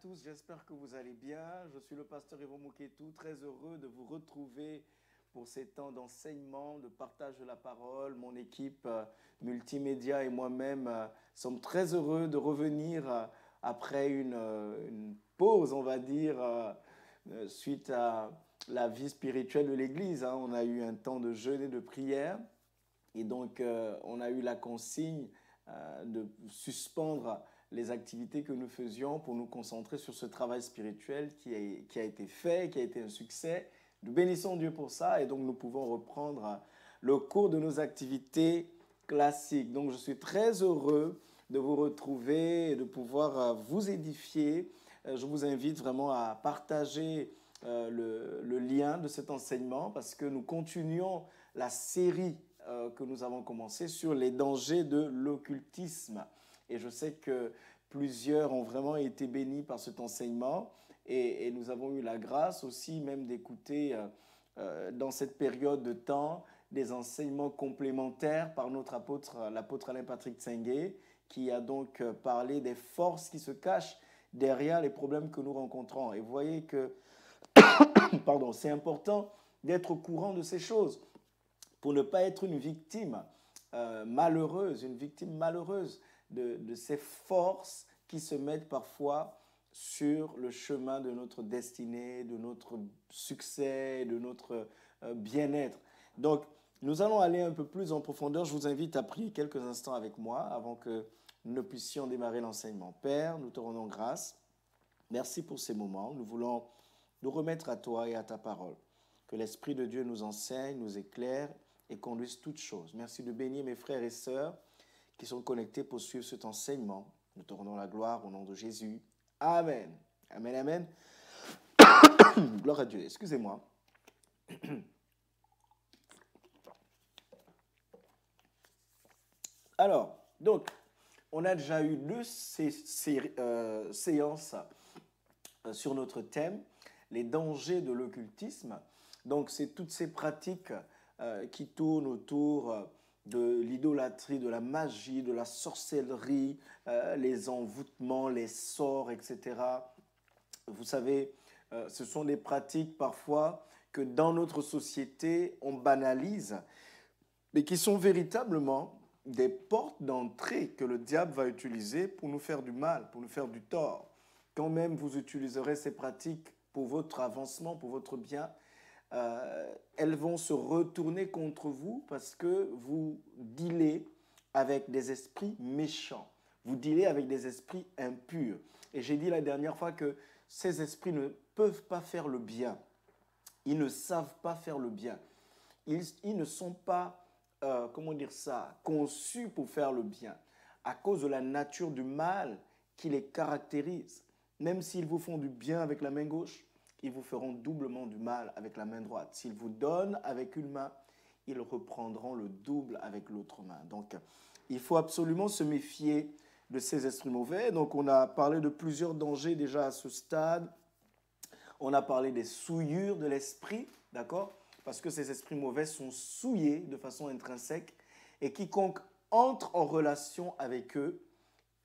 tous, j'espère que vous allez bien. Je suis le pasteur Yvon Mouketou, très heureux de vous retrouver pour ces temps d'enseignement, de partage de la parole. Mon équipe euh, multimédia et moi-même euh, sommes très heureux de revenir euh, après une, pause, on va dire, suite à la vie spirituelle de l'Église. Hein. On a eu un temps de jeûne et de prière. Et donc, on a eu la consigne de suspendre les activités que nous faisions pour nous concentrer sur ce travail spirituel qui a, été fait, qui a été un succès. Nous bénissons Dieu pour ça et donc nous pouvons reprendre le cours de nos activités classiques. Donc je suis très heureux de vous retrouver et de pouvoir euh, vous édifier. Euh, je vous invite vraiment à partager euh, le, le lien de cet enseignement parce que nous continuons la série que nous avons commencée sur les dangers de l'occultisme. Et je sais que plusieurs ont vraiment été bénis par cet enseignement et, nous avons eu la grâce aussi même d'écouter euh, euh, dans cette période de temps des enseignements complémentaires par notre apôtre, l'apôtre Alain Patrick Tsengue, qui a donc euh, parlé des forces qui se cachent derrière les problèmes que nous rencontrons. Et vous voyez que pardon, c'est important d'être au courant de ces choses pour ne pas être une victime malheureuse, une victime malheureuse de, ces forces qui se mettent parfois sur le chemin de notre destinée, de notre succès, de notre euh, bien-être. Donc, nous allons aller un peu plus en profondeur. Je vous invite à prier quelques instants avec moi avant que nous puissions démarrer l'enseignement. Père, nous te rendons grâce. Merci pour ces moments. Nous voulons nous remettre à toi et à ta parole. Que l'Esprit de Dieu nous enseigne, nous éclaire et conduise toutes choses. Merci de bénir mes frères et sœurs qui sont connectés pour suivre cet enseignement. Nous te rendons la gloire au nom de Jésus. Amen. Amen, amen. gloire à Dieu. Excusez-moi. Alors, donc, on a déjà eu deux euh, séances euh, sur notre thème, les dangers de l'occultisme. Donc, c'est toutes ces pratiques euh, qui tournent autour de l'idolâtrie, de la magie, de la sorcellerie, euh, les envoûtements, les sorts, etc. Vous savez, euh, ce sont des pratiques parfois que dans notre société, on banalise, mais qui sont véritablement des portes d'entrée que le diable va utiliser pour nous faire du mal, pour nous faire du tort. Quand même, vous utiliserez ces pratiques pour votre avancement, pour votre bien, euh, elles vont se retourner contre vous parce que vous dealez avec des esprits méchants, vous dealez avec des esprits impurs. Et j'ai dit la dernière fois que ces esprits ne peuvent pas faire le bien. Ils ne savent pas faire le bien. Ils, ne sont pas, euh, comment dire ça, conçus pour faire le bien à cause de la nature du mal qui les caractérise. Même s'ils vous font du bien avec la main gauche, ils vous feront doublement du mal avec la main droite. S'ils vous donnent avec une main, ils reprendront le double avec l'autre main. Donc, il faut absolument se méfier de ces esprits mauvais. Donc, on a parlé de plusieurs dangers déjà à ce stade. On a parlé des souillures de l'esprit, d'accord Parce que ces esprits mauvais sont souillés de façon intrinsèque et quiconque entre en relation avec eux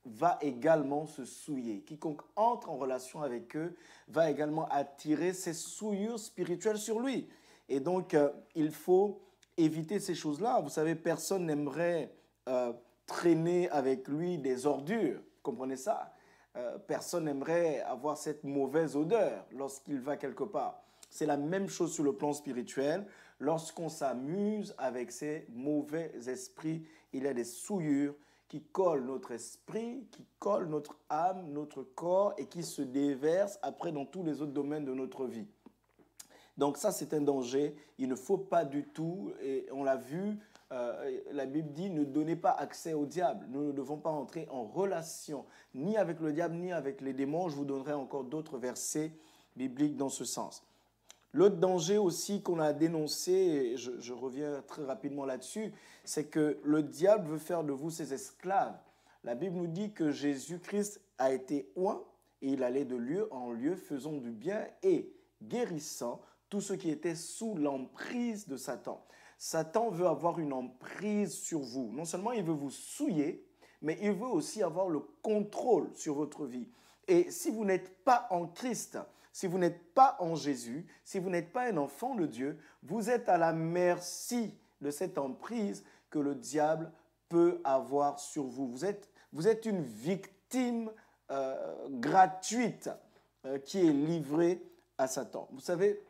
va également se souiller. Quiconque entre en relation avec eux va également attirer ses souillures spirituelles sur lui. Et donc, euh, il faut éviter ces choses-là. Vous savez, personne n'aimerait euh, traîner avec lui des ordures. Comprenez ça euh, Personne n'aimerait avoir cette mauvaise odeur lorsqu'il va quelque part. C'est la même chose sur le plan spirituel. Lorsqu'on s'amuse avec ces mauvais esprits, il y a des souillures qui colle notre esprit, qui colle notre âme, notre corps et qui se déverse après dans tous les autres domaines de notre vie. Donc ça, c'est un danger. Il ne faut pas du tout, et on l'a vu, euh, la Bible dit, ne donnez pas accès au diable. Nous ne devons pas entrer en relation ni avec le diable, ni avec les démons. Je vous donnerai encore d'autres versets bibliques dans ce sens. L'autre danger aussi qu'on a dénoncé, et je, reviens très rapidement là-dessus, c'est que le diable veut faire de vous ses esclaves. La Bible nous dit que Jésus-Christ a été oint et il allait de lieu en lieu, faisant du bien et guérissant tout ce qui était sous l'emprise de Satan. Satan veut avoir une emprise sur vous. Non seulement il veut vous souiller, mais il veut aussi avoir le contrôle sur votre vie. Et si vous n'êtes pas en Christ, si vous n'êtes pas en Jésus, si vous n'êtes pas un enfant de Dieu, vous êtes à la merci de cette emprise que le diable peut avoir sur vous. Vous êtes, vous êtes une victime euh, gratuite euh, qui est livrée à Satan. Vous savez,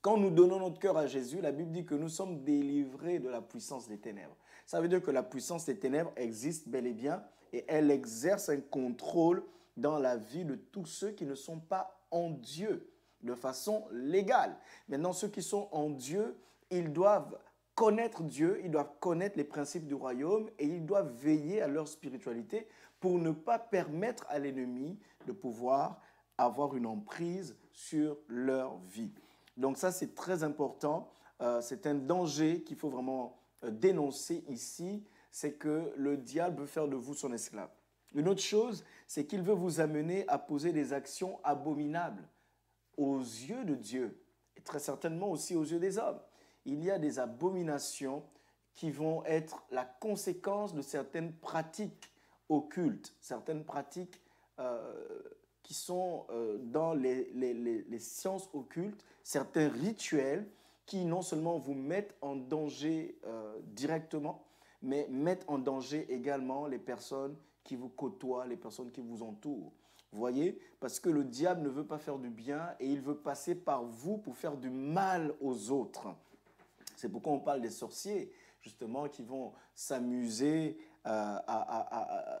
quand nous donnons notre cœur à Jésus, la Bible dit que nous sommes délivrés de la puissance des ténèbres. Ça veut dire que la puissance des ténèbres existe bel et bien et elle exerce un contrôle dans la vie de tous ceux qui ne sont pas en Dieu de façon légale. Maintenant, ceux qui sont en Dieu, ils doivent connaître Dieu, ils doivent connaître les principes du royaume et ils doivent veiller à leur spiritualité pour ne pas permettre à l'ennemi de pouvoir avoir une emprise sur leur vie. Donc ça, c'est très important. Euh, c'est un danger qu'il faut vraiment euh, dénoncer ici, c'est que le diable veut faire de vous son esclave. Une autre chose, c'est qu'il veut vous amener à poser des actions abominables aux yeux de Dieu et très certainement aussi aux yeux des hommes. Il y a des abominations qui vont être la conséquence de certaines pratiques occultes, certaines pratiques euh, qui sont euh, dans les, sciences occultes, certains rituels qui non seulement vous mettent en danger euh, directement, mais mettent en danger également les personnes qui vous côtoient, les personnes qui vous entourent. Vous voyez Parce que le diable ne veut pas faire du bien et il veut passer par vous pour faire du mal aux autres. C'est pourquoi on parle des sorciers, justement, qui vont s'amuser euh, à,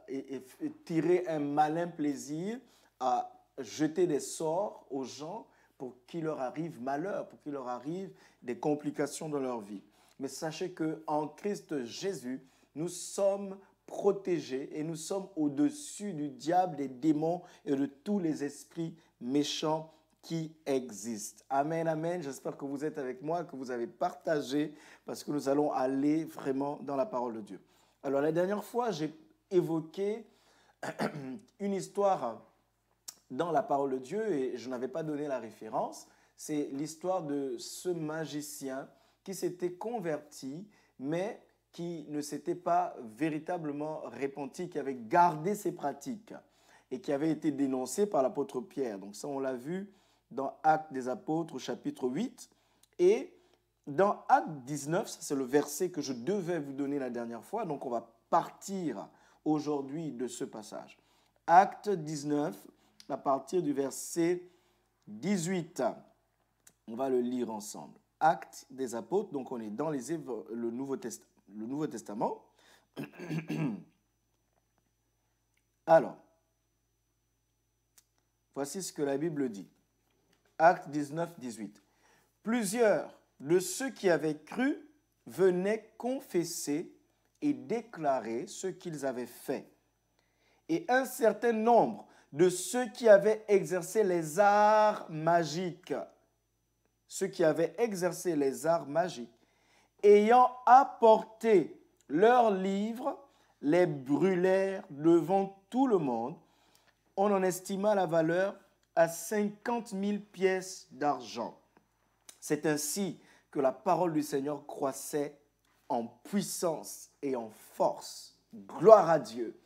tirer un malin plaisir à jeter des sorts aux gens pour qu'il leur arrive malheur, pour qu'il leur arrive des complications dans leur vie. Mais sachez que en Christ Jésus, nous sommes protégés et nous sommes au-dessus du diable, des démons et de tous les esprits méchants qui existent. Amen, amen. J'espère que vous êtes avec moi, que vous avez partagé, parce que nous allons aller vraiment dans la parole de Dieu. Alors la dernière fois, j'ai évoqué une histoire dans la parole de Dieu et je n'avais pas donné la référence. C'est l'histoire de ce magicien qui s'était converti, mais qui ne s'était pas véritablement repenti, qui avait gardé ses pratiques et qui avait été dénoncé par l'apôtre Pierre. Donc ça, on l'a vu dans acte des Apôtres chapitre 8. Et dans acte 19, c'est le verset que je devais vous donner la dernière fois, donc on va partir aujourd'hui de ce passage. Acte 19, à partir du verset 18. On va le lire ensemble. Acte des apôtres, donc on est dans les le Nouveau Testament le Nouveau Testament. Alors, voici ce que la Bible dit. Acte 19, 18. Plusieurs de ceux qui avaient cru venaient confesser et déclarer ce qu'ils avaient fait. Et un certain nombre de ceux qui avaient exercé les arts magiques, ceux qui avaient exercé les arts magiques, ayant apporté leurs livres, les brûlèrent devant tout le monde. On en estima la valeur à 50 000 pièces d'argent. C'est ainsi que la parole du Seigneur croissait en puissance et en force. Gloire à Dieu.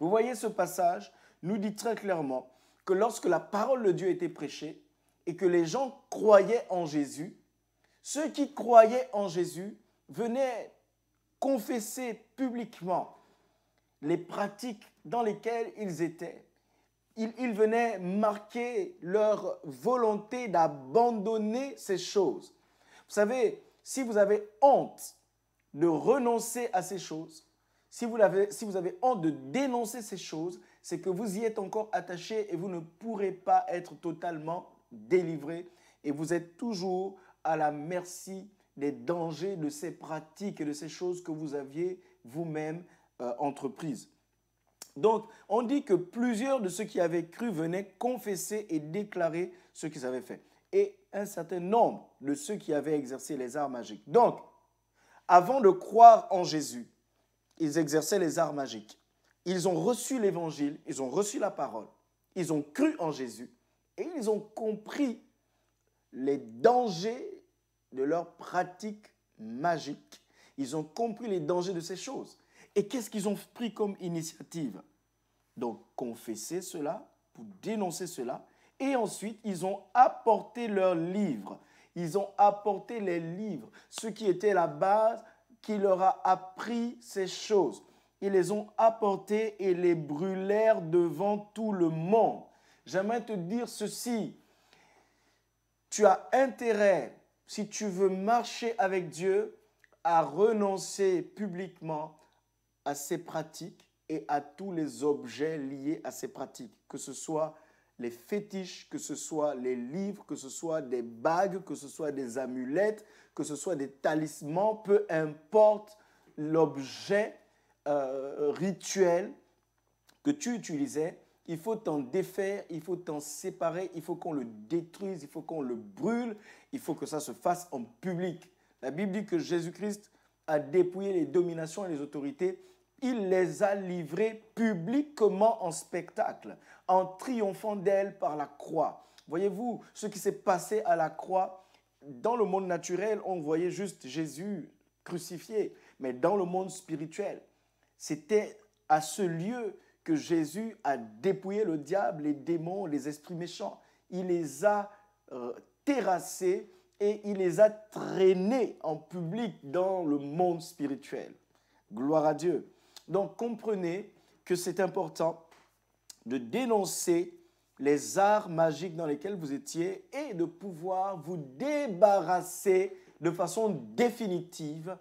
Vous voyez ce passage nous dit très clairement que lorsque la parole de Dieu était prêchée et que les gens croyaient en Jésus, ceux qui croyaient en Jésus venaient confesser publiquement les pratiques dans lesquelles ils étaient. Ils, venaient marquer leur volonté d'abandonner ces choses. Vous savez, si vous avez honte de renoncer à ces choses, si vous, avez, si vous avez honte de dénoncer ces choses, c'est que vous y êtes encore attaché et vous ne pourrez pas être totalement délivré et vous êtes toujours à la merci des dangers de ces pratiques et de ces choses que vous aviez vous-même euh, entreprises. Donc, on dit que plusieurs de ceux qui avaient cru venaient confesser et déclarer ce qu'ils avaient fait. Et un certain nombre de ceux qui avaient exercé les arts magiques. Donc, avant de croire en Jésus, ils exerçaient les arts magiques. Ils ont reçu l'évangile, ils ont reçu la parole, ils ont cru en Jésus et ils ont compris les dangers de leurs pratique magique. Ils ont compris les dangers de ces choses. Et qu'est-ce qu'ils ont pris comme initiative Donc, confesser cela, pour dénoncer cela. Et ensuite, ils ont apporté leurs livres. Ils ont apporté les livres, ce qui était la base qui leur a appris ces choses. Ils les ont apportés et les brûlèrent devant tout le monde. J'aimerais te dire ceci. Tu as intérêt si tu veux marcher avec Dieu, à renoncer publiquement à ses pratiques et à tous les objets liés à ces pratiques, que ce soit les fétiches, que ce soit les livres, que ce soit des bagues, que ce soit des amulettes, que ce soit des talismans, peu importe l'objet euh, rituel que tu utilisais, il faut en défaire, il faut en séparer, il faut qu'on le détruise, il faut qu'on le brûle, il faut que ça se fasse en public. La Bible dit que Jésus-Christ a dépouillé les dominations et les autorités. Il les a livrées publiquement en spectacle, en triomphant d'elles par la croix. Voyez-vous, ce qui s'est passé à la croix, dans le monde naturel, on voyait juste Jésus crucifié, mais dans le monde spirituel, c'était à ce lieu que Jésus a dépouillé le diable, les démons, les esprits méchants. Il les a euh, terrassés et il les a traînés en public dans le monde spirituel. Gloire à Dieu. Donc comprenez que c'est important de dénoncer les arts magiques dans lesquels vous étiez et de pouvoir vous débarrasser de façon définitive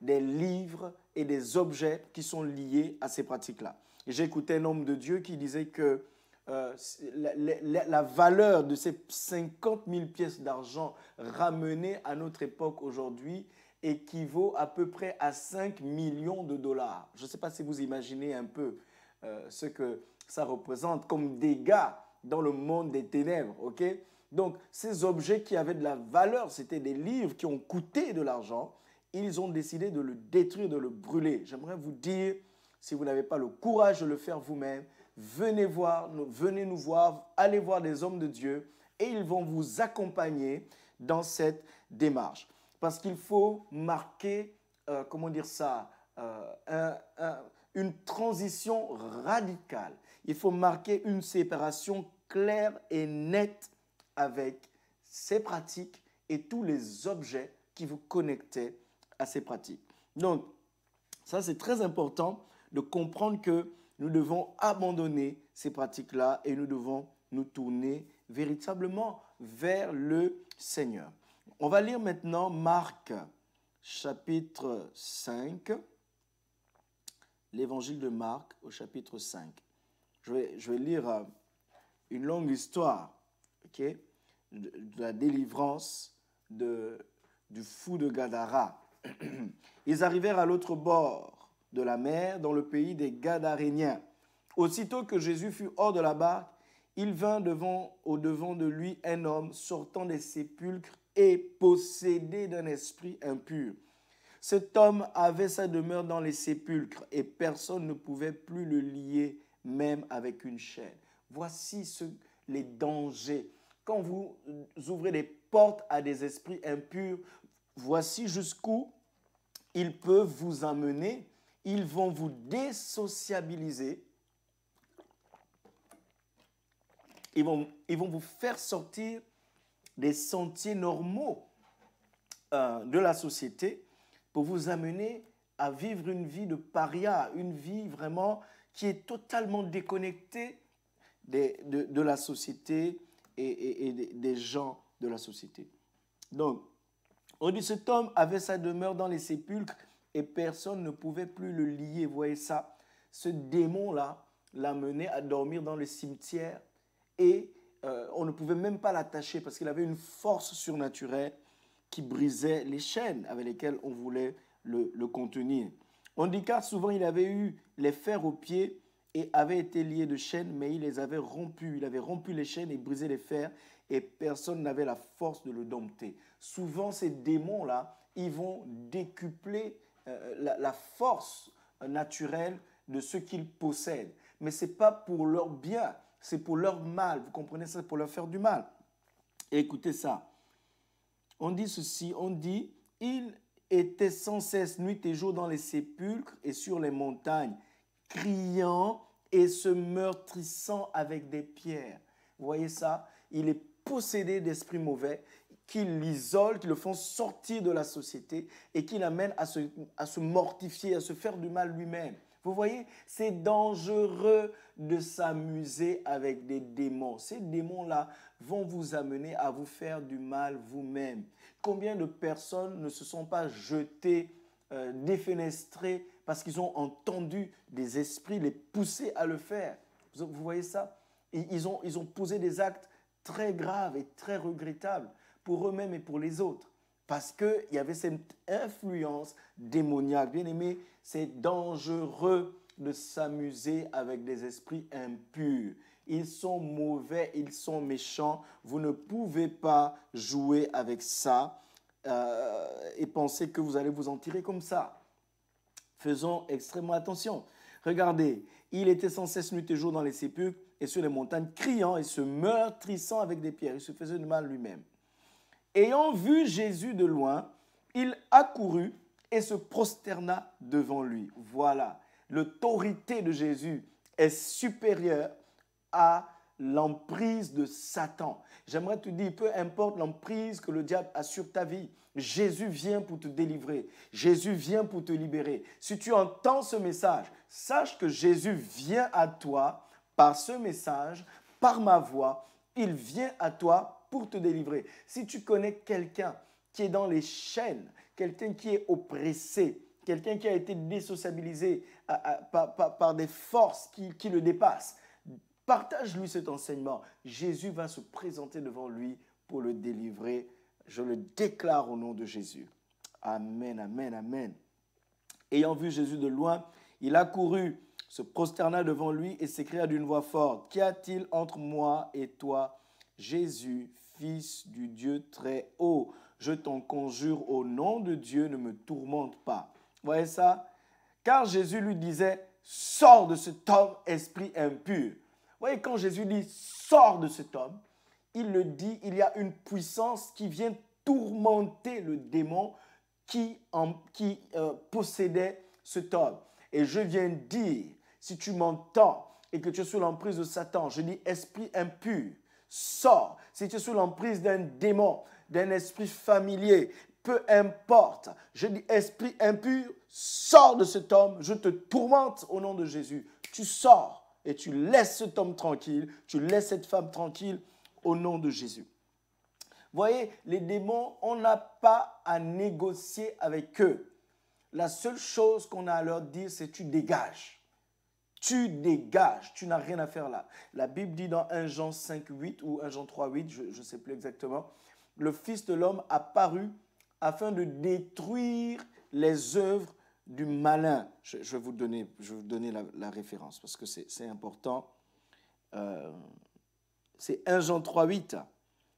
des livres et des objets qui sont liés à ces pratiques-là. J'ai écouté un homme de Dieu qui disait que euh, la, valeur de ces 50 000 pièces d'argent ramenées à notre époque aujourd'hui équivaut à peu près à 5 millions de dollars. Je ne sais pas si vous imaginez un peu euh, ce que ça représente comme dégâts dans le monde des ténèbres, ok Donc, ces objets qui avaient de la valeur, c'était des livres qui ont coûté de l'argent, ils ont décidé de le détruire, de le brûler. J'aimerais vous dire si vous n'avez pas le courage de le faire vous-même, venez, venez nous voir, allez voir des hommes de Dieu et ils vont vous accompagner dans cette démarche. Parce qu'il faut marquer, euh, comment dire ça, euh, une transition radicale. Il faut marquer une séparation claire et nette avec ces pratiques et tous les objets qui vous connectaient à ces pratiques. Donc, ça c'est très important de comprendre que nous devons abandonner ces pratiques-là et nous devons nous tourner véritablement vers le Seigneur. On va lire maintenant Marc chapitre 5, l'évangile de Marc au chapitre 5. Je vais, je vais lire euh, une longue histoire ok, de, la délivrance de, du fou de Gadara. Ils arrivèrent à l'autre bord de la mer dans le pays des Gadaréniens. Aussitôt que Jésus fut hors de la barque, il vint devant, au devant de lui un homme sortant des sépulcres et possédé d'un esprit impur. Cet homme avait sa demeure dans les sépulcres et personne ne pouvait plus le lier, même avec une chaîne. Voici ce, les dangers. Quand vous ouvrez les portes à des esprits impurs, voici jusqu'où ils peuvent vous amener ils vont vous désociabiliser. Ils vont, ils vont vous faire sortir des sentiers normaux euh, de la société pour vous amener à vivre une vie de paria, une vie vraiment qui est totalement déconnectée de, la société et, et, des gens de la société. Donc, on dit cet homme avait sa demeure dans les sépulcres et personne ne pouvait plus le lier. Vous voyez ça Ce démon-là l'a mené à dormir dans le cimetière et euh, on ne pouvait même pas l'attacher parce qu'il avait une force surnaturelle qui brisait les chaînes avec lesquelles on voulait le, contenir. On dit qu'à souvent il avait eu les fers aux pieds et avait été lié de chaînes, mais il les avait rompus. Il avait rompu les chaînes et brisé les fers et personne n'avait la force de le dompter. Souvent ces démons-là, ils vont décupler euh, la, force naturelle de ce qu'ils possèdent. Mais ce n'est pas pour leur bien, c'est pour leur mal. Vous comprenez ça, pour leur faire du mal. écoutez ça. On dit ceci, on dit, il était sans cesse nuit et jour dans les sépulcres et sur les montagnes, criant et se meurtrissant avec des pierres. Vous voyez ça Il est possédé d'esprits mauvais, qui l'isolent, qui le font sortir de la société et qui l'amènent à se, à se mortifier, à se faire du mal lui-même. Vous voyez, c'est dangereux de s'amuser avec des démons. Ces démons-là vont vous amener à vous faire du mal vous-même. Combien de personnes ne se sont pas jetées, euh, défenestrées, parce qu'ils ont entendu des esprits les pousser à le faire Vous voyez ça ils ont, ils ont posé des actes très graves et très regrettables pour eux-mêmes et pour les autres. Parce qu'il y avait cette influence démoniaque. Bien aimé, c'est dangereux de s'amuser avec des esprits impurs. Ils sont mauvais, ils sont méchants. Vous ne pouvez pas jouer avec ça euh, et penser que vous allez vous en tirer comme ça. Faisons extrêmement attention. Regardez, il était sans cesse nuit et jour dans les sépulcres et sur les montagnes, criant et se meurtrissant avec des pierres. Il se faisait du mal lui-même. Ayant vu Jésus de loin, il accourut et se prosterna devant lui. Voilà, l'autorité de Jésus est supérieure à l'emprise de Satan. J'aimerais te dire, peu importe l'emprise que le diable a sur ta vie, Jésus vient pour te délivrer. Jésus vient pour te libérer. Si tu entends ce message, sache que Jésus vient à toi par ce message, par ma voix. Il vient à toi pour te délivrer. Si tu connais quelqu'un qui est dans les chaînes, quelqu'un qui est oppressé, quelqu'un qui a été désociabilisé euh, euh, par, des forces qui, qui le dépassent, partage-lui cet enseignement. Jésus va se présenter devant lui pour le délivrer. Je le déclare au nom de Jésus. Amen, amen, amen. Ayant vu Jésus de loin, il accourut, se prosterna devant lui et s'écria d'une voix forte, Qu'y a-t-il entre moi et toi, Jésus, Fils du Dieu très haut, je t'en conjure au nom de Dieu, ne me tourmente pas. Vous voyez ça Car Jésus lui disait, sors de cet homme, esprit impur. Vous voyez, quand Jésus dit, sors de cet homme, il le dit, il y a une puissance qui vient tourmenter le démon qui, euh, possédait cet homme. Et je viens dire, si tu m'entends et que tu es sous l'emprise de Satan, je dis, esprit impur, sors. Si tu es sous l'emprise d'un démon, d'un esprit familier, peu importe, je dis esprit impur, sors de cet homme, je te tourmente au nom de Jésus. Tu sors et tu laisses cet homme tranquille, tu laisses cette femme tranquille au nom de Jésus. Voyez, les démons, on n'a pas à négocier avec eux. La seule chose qu'on a à leur dire, c'est tu dégages tu dégages, tu n'as rien à faire là. La Bible dit dans 1 Jean 5, 8 ou 1 Jean 3, 8, je ne sais plus exactement, le Fils de l'homme a paru afin de détruire les œuvres du malin. Je, vais vous donner, je vous donner la, référence parce que c'est important. Euh, c'est 1 Jean 3, 8.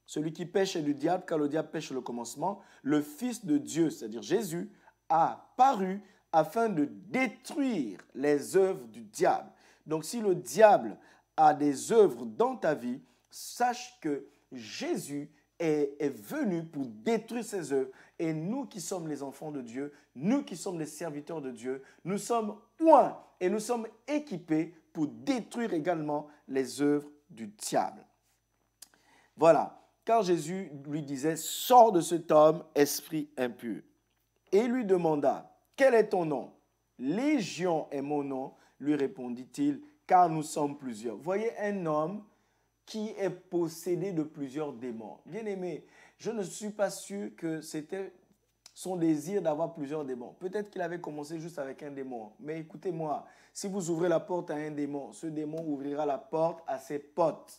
Celui qui pêche est du diable, car le diable pêche le commencement. Le Fils de Dieu, c'est-à-dire Jésus, a paru afin de détruire les œuvres du diable. Donc si le diable a des œuvres dans ta vie, sache que Jésus est, venu pour détruire ses œuvres. Et nous qui sommes les enfants de Dieu, nous qui sommes les serviteurs de Dieu, nous sommes points et nous sommes équipés pour détruire également les œuvres du diable. Voilà, car Jésus lui disait, sors de cet homme, esprit impur. Et lui demanda, quel est ton nom Légion est mon nom, lui répondit-il, car nous sommes plusieurs. Voyez un homme qui est possédé de plusieurs démons. Bien aimé, je ne suis pas sûr que c'était son désir d'avoir plusieurs démons. Peut-être qu'il avait commencé juste avec un démon. Mais écoutez-moi, si vous ouvrez la porte à un démon, ce démon ouvrira la porte à ses potes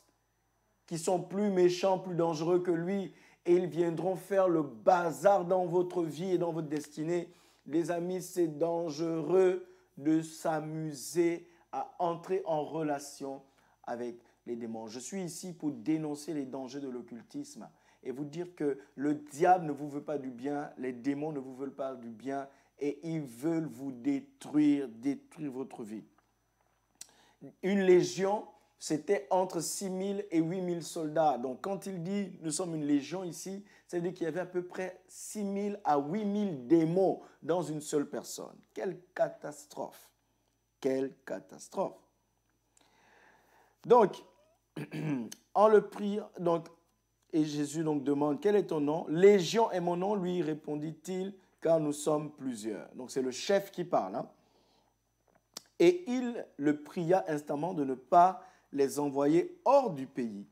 qui sont plus méchants, plus dangereux que lui. Et ils viendront faire le bazar dans votre vie et dans votre destinée les amis, c'est dangereux de s'amuser à entrer en relation avec les démons. Je suis ici pour dénoncer les dangers de l'occultisme et vous dire que le diable ne vous veut pas du bien, les démons ne vous veulent pas du bien et ils veulent vous détruire, détruire votre vie. Une légion, c'était entre 6 000 et 8 000 soldats. Donc quand il dit nous sommes une légion ici, c'est-à-dire qu'il y avait à peu près 6 000 à 8 000 démons dans une seule personne. Quelle catastrophe. Quelle catastrophe. Donc, en le priant, donc, et Jésus donc demande, quel est ton nom Légion est mon nom, lui répondit-il, car nous sommes plusieurs. Donc c'est le chef qui parle. Hein. Et il le pria instamment de ne pas les envoyer hors du pays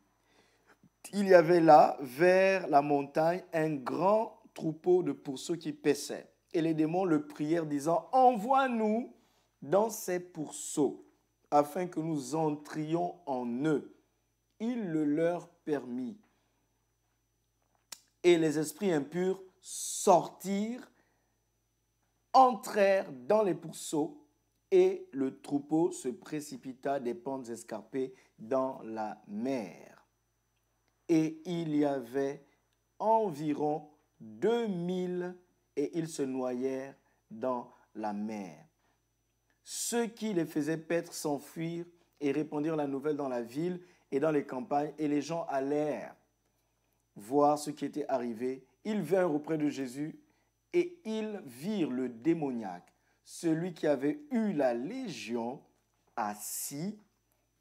il y avait là, vers la montagne, un grand troupeau de pourceaux qui paissaient. Et les démons le prièrent, disant Envoie-nous dans ces pourceaux, afin que nous entrions en eux. Il le leur permit. Et les esprits impurs sortirent, entrèrent dans les pourceaux, et le troupeau se précipita des pentes escarpées dans la mer et il y avait environ 2000 et ils se noyèrent dans la mer. Ceux qui les faisaient paître s'enfuirent et répandirent la nouvelle dans la ville et dans les campagnes, et les gens allèrent voir ce qui était arrivé. Ils vinrent auprès de Jésus et ils virent le démoniaque, celui qui avait eu la légion, assis,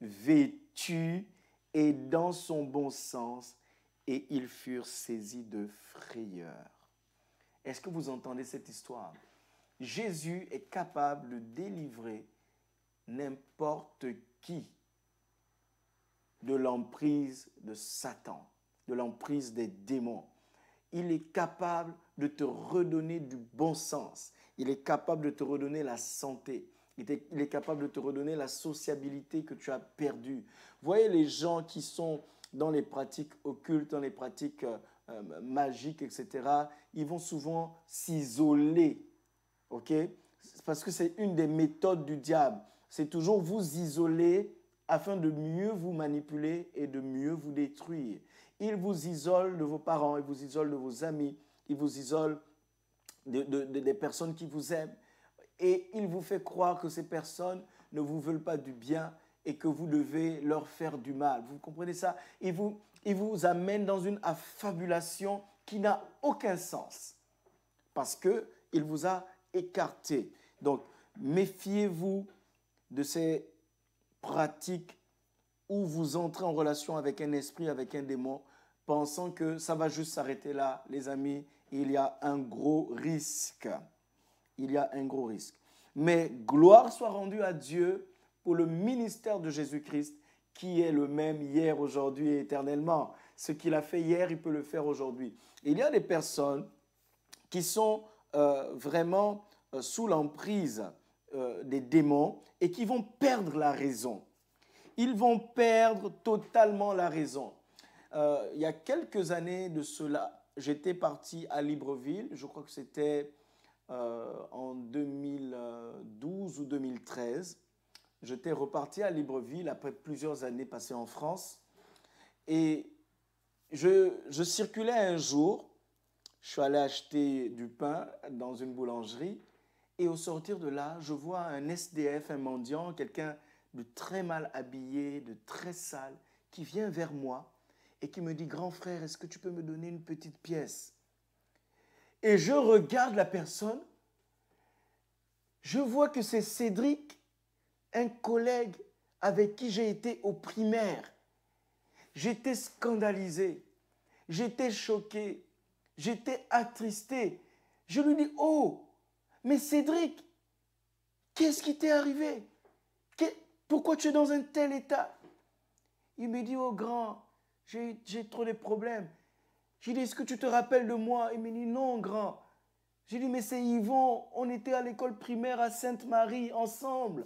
vêtu et dans son bon sens, et ils furent saisis de frayeur. Est-ce que vous entendez cette histoire Jésus est capable de délivrer n'importe qui de l'emprise de Satan, de l'emprise des démons. Il est capable de te redonner du bon sens. Il est capable de te redonner la santé. Il est capable de te redonner la sociabilité que tu as perdue. Voyez les gens qui sont dans les pratiques occultes, dans les pratiques euh, euh, magiques, etc. Ils vont souvent s'isoler. OK Parce que c'est une des méthodes du diable. C'est toujours vous isoler afin de mieux vous manipuler et de mieux vous détruire. Il vous isole de vos parents, il vous isole de vos amis, il vous isole des personnes qui vous aiment et il vous fait croire que ces personnes ne vous veulent pas du bien et que vous devez leur faire du mal. Vous comprenez ça il vous, amène dans une affabulation qui n'a aucun sens parce que il vous a écarté. Donc, méfiez-vous de ces pratiques où vous entrez en relation avec un esprit, avec un démon, pensant que ça va juste s'arrêter là, les amis. Il y a un gros risque il y a un gros risque. Mais gloire soit rendue à Dieu pour le ministère de Jésus-Christ qui est le même hier, aujourd'hui et éternellement. Ce qu'il a fait hier, il peut le faire aujourd'hui. Il y a des personnes qui sont euh, vraiment euh, sous l'emprise euh, des démons et qui vont perdre la raison. Ils vont perdre totalement la raison. il y a quelques années de cela, j'étais parti à Libreville, je crois que c'était euh, en 2012 ou 2013. J'étais reparti à Libreville après plusieurs années passées en France. Et je circulais un jour, je suis allé acheter du pain dans une boulangerie. Et au sortir de là, je vois un SDF, un mendiant, quelqu'un de très mal habillé, de très sale, qui vient vers moi et qui me dit, grand frère, est-ce que tu peux me donner une petite pièce et je regarde la personne, je vois que c'est Cédric, un collègue avec qui j'ai été au primaire. J'étais scandalisé, j'étais choqué, j'étais attristé. Je lui dis, oh, mais Cédric, qu'est-ce qui t'est arrivé Pourquoi tu es dans un tel état Il me dit, oh grand, j'ai trop de problèmes. J'ai dit, est-ce que tu te rappelles de moi Il me dit, non, grand. J'ai dit, mais c'est Yvon, on était à l'école primaire à Sainte-Marie ensemble.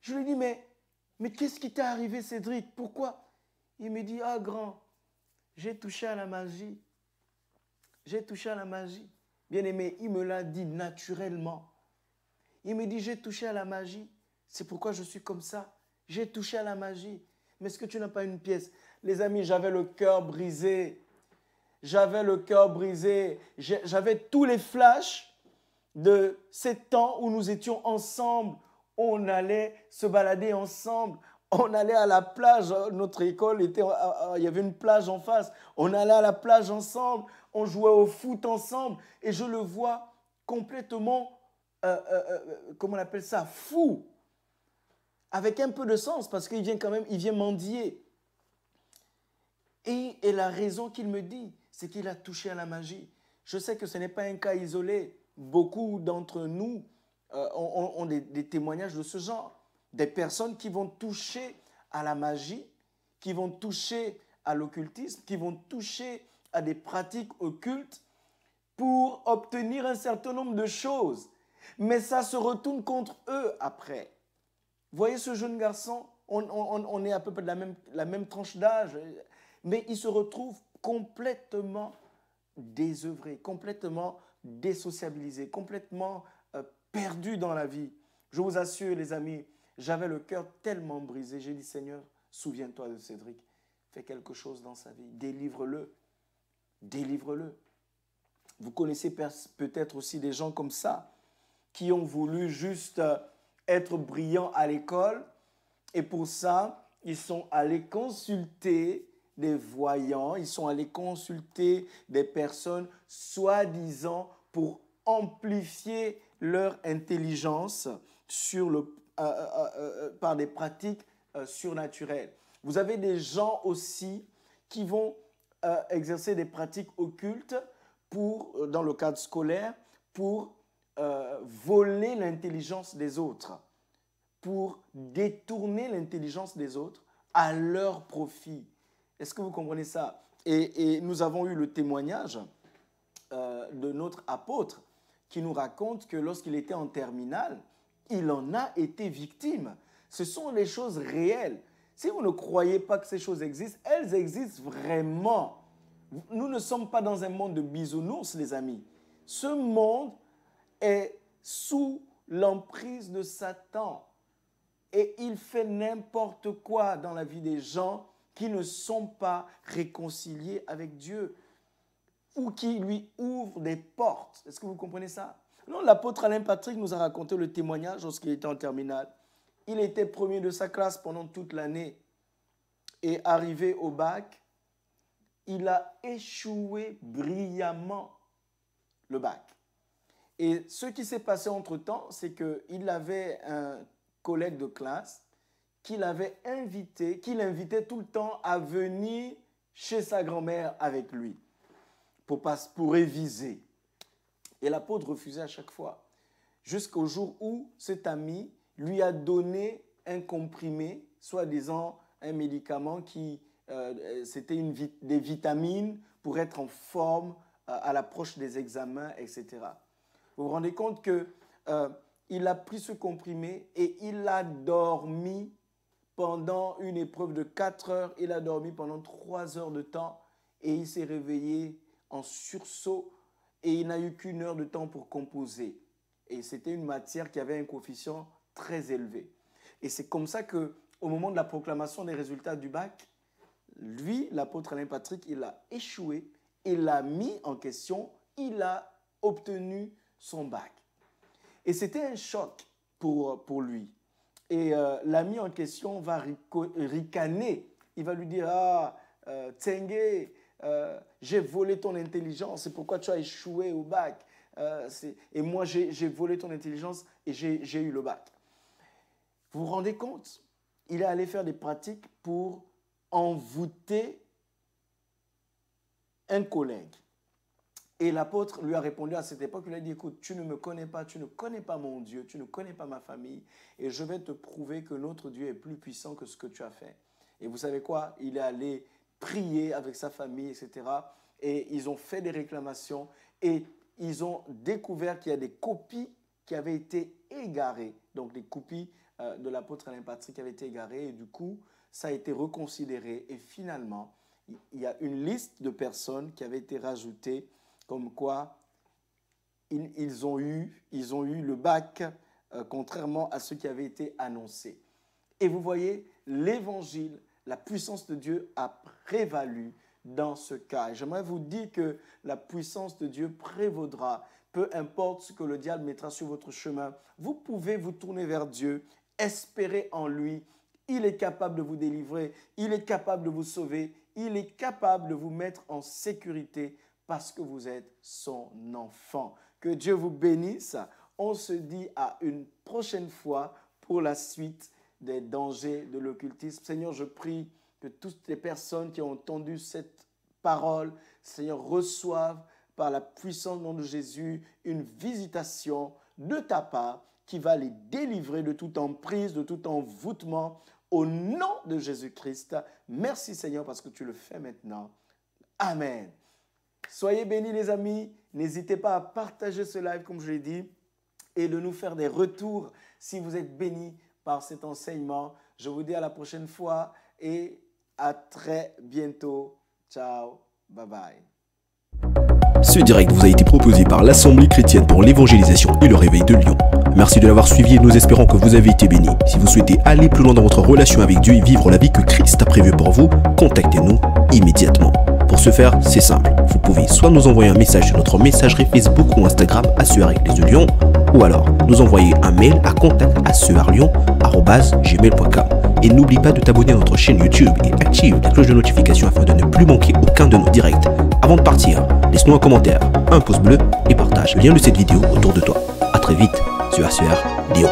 Je lui dis dit, mais, mais qu'est-ce qui t'est arrivé, Cédric Pourquoi Il me dit, ah, grand, j'ai touché à la magie. J'ai touché à la magie. Bien aimé, il me l'a dit naturellement. Il me dit, j'ai touché à la magie. C'est pourquoi je suis comme ça. J'ai touché à la magie. Mais est-ce que tu n'as pas une pièce Les amis, j'avais le cœur brisé j'avais le cœur brisé, j'avais tous les flashs de ces temps où nous étions ensemble, on allait se balader ensemble, on allait à la plage, notre école était, euh, euh, il y avait une plage en face, on allait à la plage ensemble, on jouait au foot ensemble, et je le vois complètement, euh, comment on appelle ça, fou, avec un peu de sens, parce qu'il vient quand même, il vient mendier. Et, et la raison qu'il me dit, c'est qu'il a touché à la magie. Je sais que ce n'est pas un cas isolé. Beaucoup d'entre nous euh, ont, des, témoignages de ce genre. Des personnes qui vont toucher à la magie, qui vont toucher à l'occultisme, qui vont toucher à des pratiques occultes pour obtenir un certain nombre de choses. Mais ça se retourne contre eux après. Voyez ce jeune garçon, on, est à peu près de la même tranche d'âge, mais il se retrouve complètement désœuvré, complètement désociabilisé, complètement euh, perdu dans la vie. Je vous assure, les amis, j'avais le cœur tellement brisé. J'ai dit, Seigneur, souviens-toi de Cédric. Fais quelque chose dans sa vie. Délivre-le. Délivre-le. Vous connaissez peut-être aussi des gens comme ça, qui ont voulu juste euh, être brillants à l'école. Et pour ça, ils sont allés consulter des voyants, ils sont allés consulter des personnes soi-disant pour amplifier leur intelligence sur le, euh, euh, euh, par des pratiques surnaturelles. Vous avez des gens aussi qui vont exercer des pratiques occultes pour, dans le cadre scolaire pour voler l'intelligence des autres, pour détourner l'intelligence des autres à leur profit. Est-ce que vous comprenez ça et, nous avons eu le témoignage euh, de notre apôtre qui nous raconte que lorsqu'il était en terminale, il en a été victime. Ce sont les choses réelles. Si vous ne croyez pas que ces choses existent, elles existent vraiment. Nous ne sommes pas dans un monde de bisounours, les amis. Ce monde est sous l'emprise de Satan. Et il fait n'importe quoi dans la vie des gens qui ne sont pas réconciliés avec Dieu ou qui lui ouvrent des portes. Est-ce que vous comprenez ça Non, l'apôtre Alain Patrick nous a raconté le témoignage lorsqu'il était en terminale. Il était premier de sa classe pendant toute l'année et arrivé au bac, il a échoué brillamment le bac. Et ce qui s'est passé entre-temps, c'est qu'il avait un collègue de classe qu'il avait invité, qu'il invitait tout le temps à venir chez sa grand-mère avec lui pour, pour réviser. Et l'apôtre refusait à chaque fois, jusqu'au jour où cet ami lui a donné un comprimé, soi-disant un médicament qui, euh, c'était une des vitamines pour être en forme euh, à l'approche des examens, etc. Vous vous rendez compte que euh, il a pris ce comprimé et il a dormi pendant une épreuve de 4 heures. Il a dormi pendant 3 heures de temps et il s'est réveillé en sursaut et il n'a eu qu'une heure de temps pour composer. Et c'était une matière qui avait un coefficient très élevé. Et c'est comme ça que, au moment de la proclamation des résultats du bac, lui, l'apôtre Alain Patrick, il a échoué, il l'a mis en question, il a obtenu son bac. Et c'était un choc pour lui. Et euh, l'ami en question va ricaner. Il va lui dire Ah, euh, Tsenge, euh, j'ai volé ton intelligence, c'est pourquoi tu as échoué au bac. Euh, et moi, j'ai volé ton intelligence et j'ai eu le bac. Vous vous rendez compte Il est allé faire des pratiques pour envoûter un collègue. Et l'apôtre lui a répondu à cette époque, il a dit, écoute, tu ne me connais pas, tu ne connais pas mon Dieu, tu ne connais pas ma famille, et je vais te prouver que notre Dieu est plus puissant que ce que tu as fait. Et vous savez quoi Il est allé prier avec sa famille, etc. Et ils ont fait des réclamations, et ils ont découvert qu'il y a des copies qui avaient été égarées, donc des copies euh, de l'apôtre Alain Patrick avaient été égarées, et du coup, ça a été reconsidéré, et finalement, il y a une liste de personnes qui avaient été rajoutées comme quoi ils, ont, eu, ils ont eu le bac, euh, contrairement à ce qui avait été annoncé. Et vous voyez, l'évangile, la puissance de Dieu a prévalu dans ce cas. Et j'aimerais vous dire que la puissance de Dieu prévaudra, peu importe ce que le diable mettra sur votre chemin. Vous pouvez vous tourner vers Dieu, espérer en lui. Il est capable de vous délivrer, il est capable de vous sauver, il est capable de vous mettre en sécurité parce que vous êtes son enfant. Que Dieu vous bénisse. On se dit à une prochaine fois pour la suite des dangers de l'occultisme. Seigneur, je prie que toutes les personnes qui ont entendu cette parole, Seigneur, reçoivent par la puissance nom de Jésus une visitation de ta part qui va les délivrer de toute emprise, de tout envoûtement au nom de Jésus-Christ. Merci Seigneur parce que tu le fais maintenant. Amen. Soyez bénis les amis. N'hésitez pas à partager ce live comme je l'ai dit et de nous faire des retours si vous êtes bénis par cet enseignement. Je vous dis à la prochaine fois et à très bientôt. Ciao, bye bye. Ce direct vous a été proposé par l'Assemblée chrétienne pour l'évangélisation et le réveil de Lyon. Merci de l'avoir suivi et nous espérons que vous avez été bénis. Si vous souhaitez aller plus loin dans votre relation avec Dieu et vivre la vie que Christ a prévue pour vous, contactez-nous immédiatement. Pour ce faire, c'est simple. Vous pouvez soit nous envoyer un message sur notre messagerie Facebook ou Instagram à avec les Lyon, ou alors nous envoyer un mail à gmail.com Et n'oublie pas de t'abonner à notre chaîne YouTube et active la cloche de notification afin de ne plus manquer aucun de nos directs. Avant de partir, laisse-nous un commentaire, un pouce bleu et partage le lien de cette vidéo autour de toi. A très vite sur Lyon.